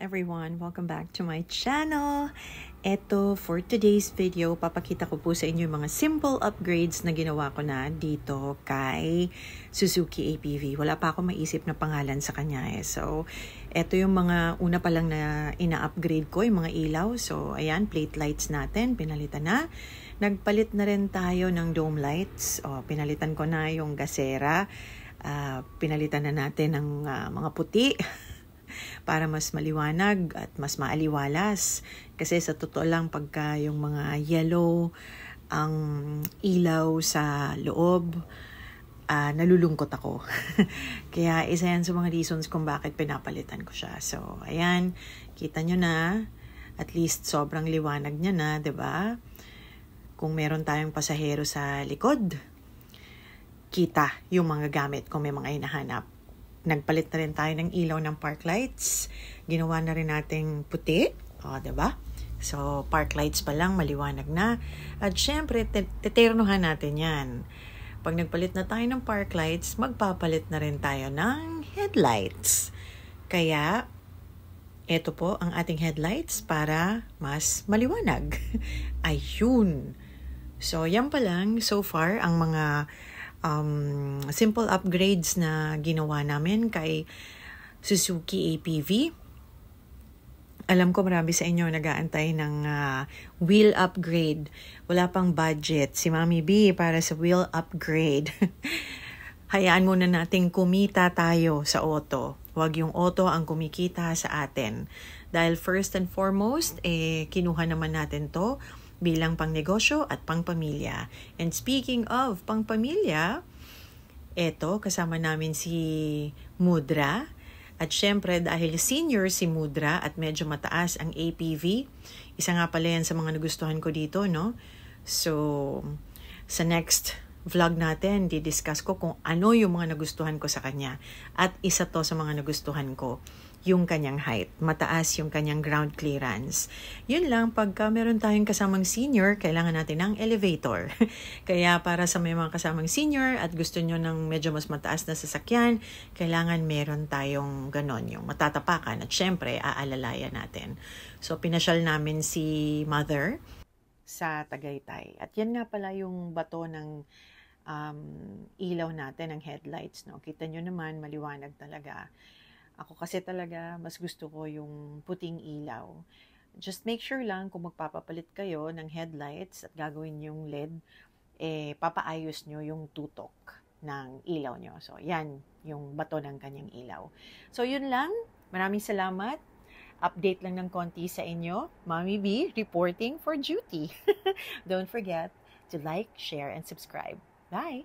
everyone! Welcome back to my channel! Ito, for today's video, papakita ko po sa inyo yung mga simple upgrades na ginawa ko na dito kay Suzuki APV. Wala pa ako maisip na pangalan sa kanya eh. So, ito yung mga una pa lang na ina-upgrade ko, yung mga ilaw. So, ayan, plate lights natin, pinalitan na. Nagpalit na rin tayo ng dome lights. O, pinalitan ko na yung gasera. Uh, pinalitan na natin ng uh, mga puti. para mas maliwanag at mas maaliwalas. Kasi sa totoo lang pagka yung mga yellow ang ilaw sa loob, uh, nalulungkot ako. Kaya isa yan sa mga reasons kung bakit pinapalitan ko siya. So, ayan, kita nyo na, at least sobrang liwanag niya na, ba diba? Kung meron tayong pasahero sa likod, kita yung mga gamit kung may mga hinahanap. Nagpalit na rin tayo ng ilaw ng park lights. Ginawa na rin nating puti. O, ba? Diba? So, park lights pa lang, maliwanag na. At syempre, teternohan natin yan. Pag nagpalit na tayo ng park lights, magpapalit na rin tayo ng headlights. Kaya, ito po ang ating headlights para mas maliwanag. Ayun! So, yan pa lang so far ang mga um, simple upgrades na ginawa namin kay Suzuki APV. Alam ko marami sa inyo nag-aantay ng uh, wheel upgrade. Wala pang budget si Mami B para sa wheel upgrade. Hayaan muna nating kumita tayo sa auto. Huwag yung auto ang kumikita sa atin. Dahil first and foremost, eh, kinuha naman natin to bilang pangnegosyo at pangpamilya. And speaking of pangpamilya, eto kasama namin si Mudra. At syempre dahil senior si Mudra at medyo mataas ang APV, isa nga pala yan sa mga nagustuhan ko dito, no? So, sa next vlog natin, didiscuss ko kung ano yung mga nagustuhan ko sa kanya. At isa to sa mga nagustuhan ko, yung kanyang height. Mataas yung kanyang ground clearance. Yun lang, pagka meron tayong kasamang senior, kailangan natin ng elevator. Kaya para sa may mga kasamang senior at gusto nyo ng medyo mas mataas na sasakyan, kailangan meron tayong ganon, yung matatapakan. At syempre, aalalayan natin. So, pinasyal namin si mother sa Tagaytay. At yan nga pala yung bato ng um, ilaw natin ang headlights. No? Kita nyo naman, maliwanag talaga. Ako kasi talaga, mas gusto ko yung puting ilaw. Just make sure lang kung magpapapalit kayo ng headlights at gagawin yung LED, eh, papaayos nyo yung tutok ng ilaw nyo. So, yan yung bato ng kanyang ilaw. So, yun lang. Maraming salamat update lang ng konti sa inyo. Mommy B, reporting for duty. Don't forget to like, share, and subscribe. Bye.